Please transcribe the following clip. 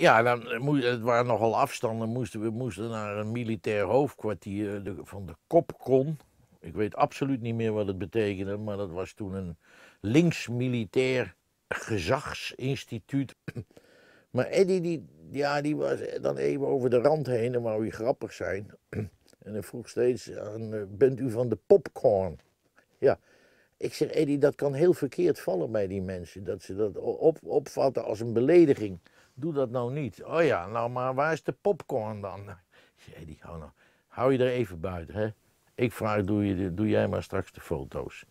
Ja, dan eh, het waren nogal afstanden. Moesten, we moesten naar een militair hoofdkwartier eh, van de Kopkon. Ik weet absoluut niet meer wat het betekende, maar dat was toen een links-militair gezagsinstituut. Maar Eddie, die, ja, die was eh, dan even over de rand heen en wou hij grappig zijn. En hij vroeg steeds aan, bent u van de popcorn? Ja, ik zeg, Eddie, dat kan heel verkeerd vallen bij die mensen. Dat ze dat op, opvatten als een belediging doe dat nou niet. Oh ja, nou maar waar is de popcorn dan? die hou, nou, hou je er even buiten, hè. Ik vraag, doe, je doe jij maar straks de foto's.